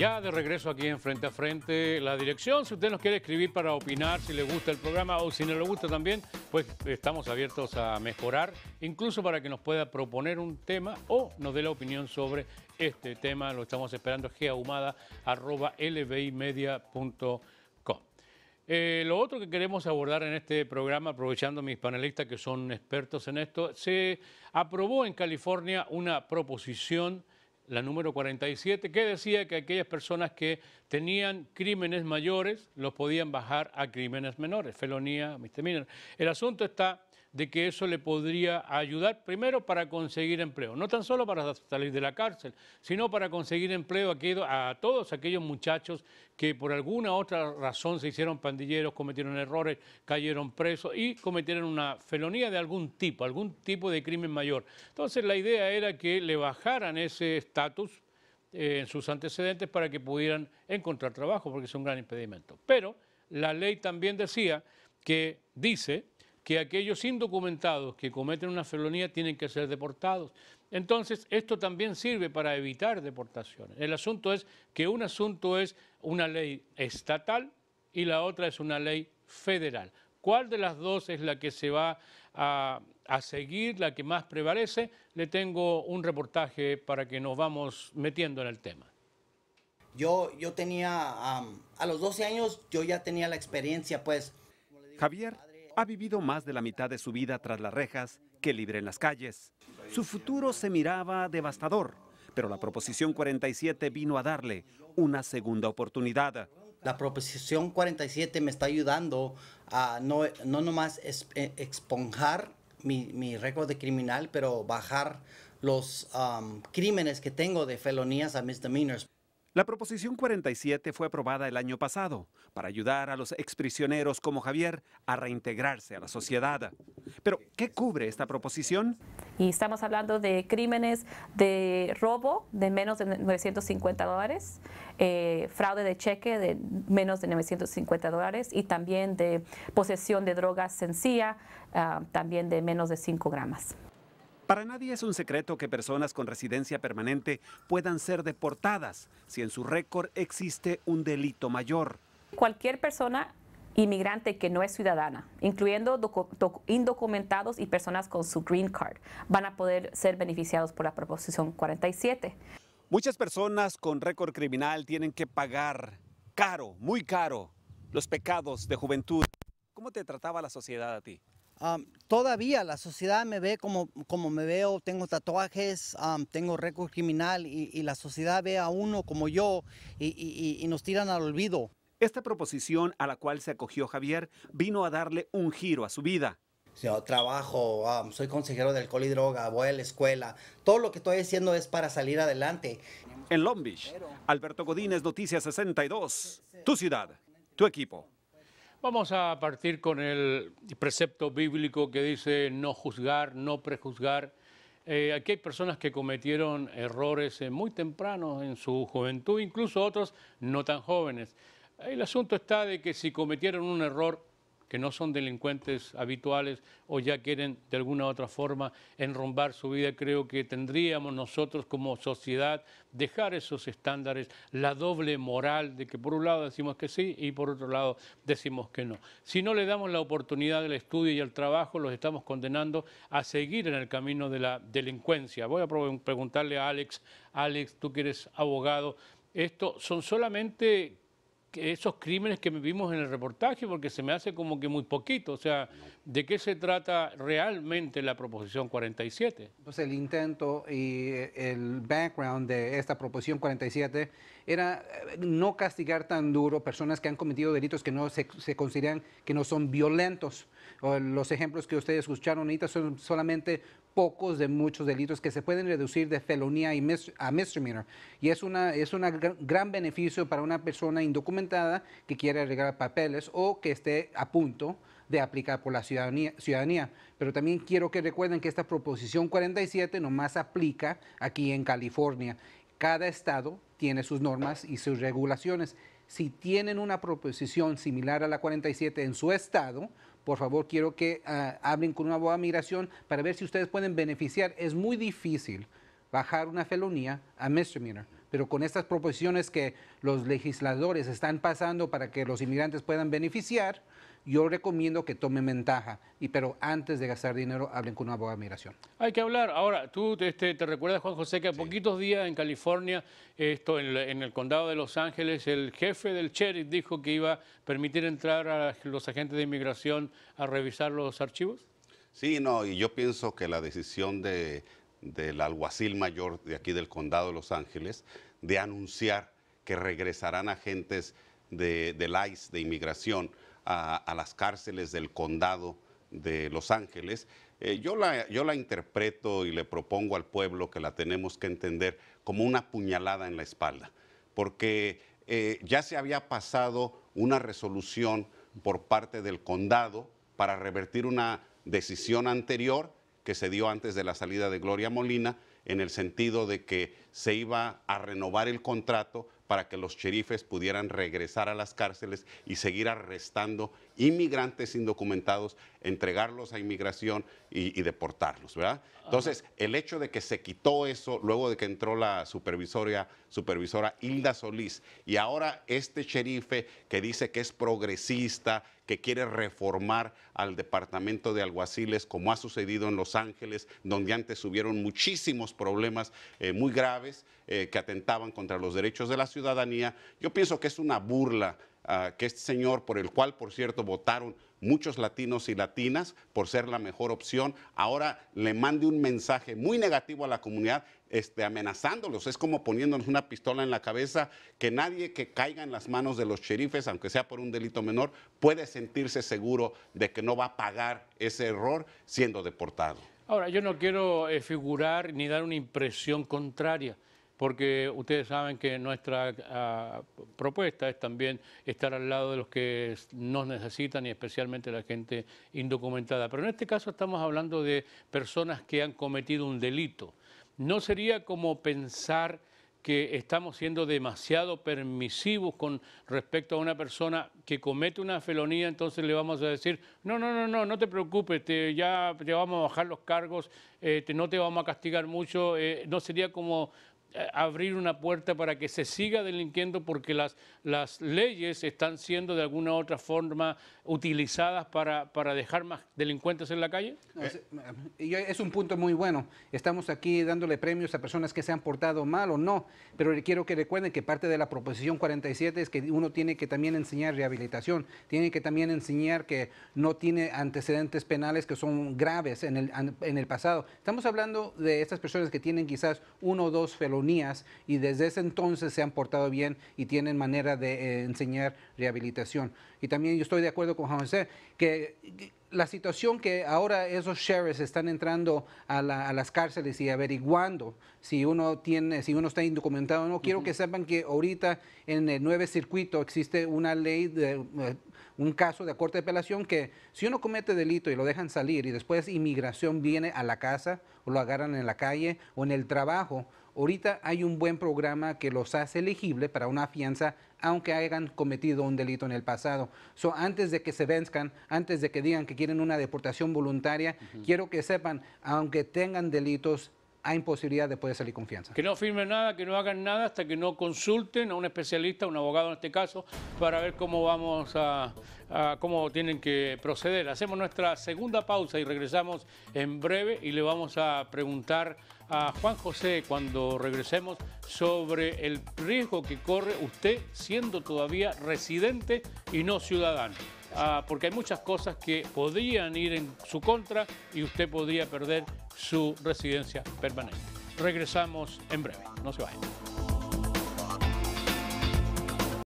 Ya de regreso aquí en Frente a Frente, la dirección, si usted nos quiere escribir para opinar, si le gusta el programa o si no le gusta también, pues estamos abiertos a mejorar, incluso para que nos pueda proponer un tema o nos dé la opinión sobre este tema. Lo estamos esperando, geahumada.lbimedia.com. Eh, lo otro que queremos abordar en este programa, aprovechando mis panelistas que son expertos en esto, se aprobó en California una proposición la número 47, que decía que aquellas personas que tenían crímenes mayores los podían bajar a crímenes menores, felonía, misdemeanor. El asunto está de que eso le podría ayudar primero para conseguir empleo, no tan solo para salir de la cárcel, sino para conseguir empleo a, todos aquellos muchachos que por alguna otra razón se hicieron pandilleros, cometieron errores, cayeron presos y cometieron una felonía de algún tipo, algún tipo de crimen mayor. Entonces la idea era que le bajaran ese estatus eh, en sus antecedentes para que pudieran encontrar trabajo, porque es un gran impedimento. Pero la ley también decía que dice que aquellos indocumentados que cometen una felonía tienen que ser deportados. Entonces, esto también sirve para evitar deportaciones. El asunto es que un asunto es una ley estatal y la otra es una ley federal. ¿Cuál de las dos es la que se va a, seguir, la que más prevalece? Le tengo un reportaje para que nos vamos metiendo en el tema. Yo, yo tenía, a los 12 años, yo ya tenía la experiencia, pues. Javier ha vivido más de la mitad de su vida tras las rejas que libre en las calles. Su futuro se miraba devastador, pero la Proposición 47 vino a darle una segunda oportunidad. La Proposición 47 me está ayudando a no, no nomás eh, exponjar mi, récord de criminal, pero bajar los crímenes que tengo de felonías a misdemeanors. La proposición 47 fue aprobada el año pasado para ayudar a los exprisioneros como Javier a reintegrarse a la sociedad. Pero, ¿qué cubre esta proposición? Y estamos hablando de crímenes de robo de menos de 950 dólares, eh, fraude de cheque de menos de 950 dólares y también de posesión de drogas sencilla, ah, también de menos de 5 gramas. Para nadie es un secreto que personas con residencia permanente puedan ser deportadas si en su récord existe un delito mayor. Cualquier persona inmigrante que no es ciudadana, incluyendo indocumentados y personas con su green card, van a poder ser beneficiados por la Proposición 47. Muchas personas con récord criminal tienen que pagar caro, muy caro, los pecados de juventud. ¿Cómo te trataba la sociedad a ti? todavía la sociedad me ve como, me veo, tengo tatuajes, tengo récord criminal y, la sociedad ve a uno como yo y, nos tiran al olvido. Esta proposición a la cual se acogió Javier vino a darle un giro a su vida. Yo trabajo, soy consejero de alcohol y droga, voy a la escuela. Todo lo que estoy haciendo es para salir adelante. En Long Beach, Alberto Godínez, Noticias 62. Tu ciudad, tu equipo. Vamos a partir con el precepto bíblico que dice no juzgar, no prejuzgar. Eh, aquí hay personas que cometieron errores eh, muy tempranos en su juventud, incluso otros no tan jóvenes. El asunto está de que si cometieron un error, que no son delincuentes habituales o ya quieren de alguna u otra forma enrumbar su vida, creo que tendríamos nosotros como sociedad dejar esos estándares, la doble moral de que por un lado decimos que sí y por otro lado decimos que no. Si no le damos la oportunidad del estudio y el trabajo, los estamos condenando a seguir en el camino de la delincuencia. Voy a preguntarle a Alex, Alex, tú que eres abogado, esto son solamente esos crímenes que vimos en el reportaje, porque se me hace como que muy poquito. O sea, ¿de qué se trata realmente la proposición 47? Pues el intento y eh, el background de esta proposición 47 era eh, no castigar tan duro personas que han cometido delitos que no se, se consideran que no son violentos. los ejemplos que ustedes escucharon ahorita son solamente pocos de muchos delitos que se pueden reducir de felonía a misdemeanor. Y es un es gran, beneficio para una persona indocumentada que quiere arreglar papeles o que esté a punto de aplicar por la ciudadanía, ciudadanía. Pero también quiero que recuerden que esta proposición 47 nomás aplica aquí en California. Cada estado tiene sus normas y sus regulaciones. Si tienen una proposición similar a la 47 en su estado, por favor quiero que ah, hablen con una abogado de migración para ver si ustedes pueden beneficiar. Es muy difícil bajar una felonía a misdemeanor, pero con estas proposiciones que los legisladores están pasando para que los inmigrantes puedan beneficiar, yo recomiendo que tomen ventaja, pero antes de gastar dinero hablen con un abogado de migración. Hay que hablar. Ahora, tú este, te recuerdas, Juan José, que a poquitos días en California, esto en, el condado de Los Ángeles, el jefe del sheriff dijo que iba a permitir entrar a los agentes de inmigración a revisar los archivos. Sí, no, y yo pienso que la decisión del alguacil mayor de aquí del condado de Los Ángeles de anunciar que regresarán agentes de, del ICE, de inmigración, a, las cárceles del condado de Los Ángeles. Eh, yo, la, interpreto y le propongo al pueblo que la tenemos que entender como una puñalada en la espalda, porque eh, ya se había pasado una resolución por parte del condado para revertir una decisión anterior que se dio antes de la salida de Gloria Molina, en el sentido de que se iba a renovar el contrato para que los sheriffes pudieran regresar a las cárceles y seguir arrestando inmigrantes indocumentados entregarlos a inmigración y, deportarlos, ¿verdad? Entonces, el hecho de que se quitó eso luego de que entró la supervisoria, supervisora Hilda Solís y ahora este sherife que dice que es progresista, que quiere reformar al departamento de alguaciles, como ha sucedido en Los Ángeles, donde antes hubieron muchísimos problemas eh, muy graves eh, que atentaban contra los derechos de la ciudadanía. Yo pienso que es una burla Ah, que este señor, por el cual, por cierto, votaron muchos latinos y latinas por ser la mejor opción, ahora le mande un mensaje muy negativo a la comunidad, este, amenazándolos. Es como poniéndonos una pistola en la cabeza, que nadie que caiga en las manos de los sheriffes, aunque sea por un delito menor, puede sentirse seguro de que no va a pagar ese error siendo deportado. Ahora, yo no quiero eh, figurar ni dar una impresión contraria porque ustedes saben que nuestra ah, propuesta es también estar al lado de los que nos necesitan y especialmente la gente indocumentada. Pero en este caso estamos hablando de personas que han cometido un delito. No sería como pensar que estamos siendo demasiado permisivos con respecto a una persona que comete una felonía, entonces le vamos a decir, no, no, no, no, no te preocupes, ya te vamos a bajar los cargos, este, no te vamos a castigar mucho, eh, no sería como eh, abrir una puerta para que se siga delinquiendo porque las, las leyes están siendo de alguna u otra forma utilizadas para, dejar más delincuentes en la calle? es, un punto muy bueno. Estamos aquí dándole premios a personas que se han portado mal o no, pero quiero que recuerden que parte de la proposición 47 es que uno tiene que también enseñar rehabilitación, tiene que también enseñar que no tiene antecedentes penales que son graves en el, en el pasado. Estamos hablando de estas personas que tienen quizás uno o dos felonías y desde ese entonces se han portado bien y tienen manera de eh, enseñar rehabilitación. Y también yo estoy de acuerdo con José que la situación que ahora esos sheriffs están entrando a, las cárceles y averiguando si uno tiene, si uno está indocumentado o no, quiero que sepan que ahorita en el Nueve circuito existe una ley de eh, un caso de corte de apelación que si uno comete delito y lo dejan salir y después inmigración viene a la casa o lo agarran en la calle o en el trabajo, Ahorita hay un buen programa que los hace elegible para una fianza aunque hayan cometido un delito en el pasado. So, antes de que se venzcan, antes de que digan que quieren una deportación voluntaria, quiero que sepan, aunque tengan delitos, hay imposibilidad de poder salir confianza. Que no firmen nada, que no hagan nada hasta que no consulten a un especialista, a un abogado en este caso, para ver cómo vamos a, cómo tienen que proceder. Hacemos nuestra segunda pausa y regresamos en breve y le vamos a preguntar a Juan José cuando regresemos sobre el riesgo que corre usted siendo todavía residente y no ciudadano. Ah, porque hay muchas cosas que podrían ir en su contra y usted podría perder su residencia permanente. Regresamos en breve, no se vayan.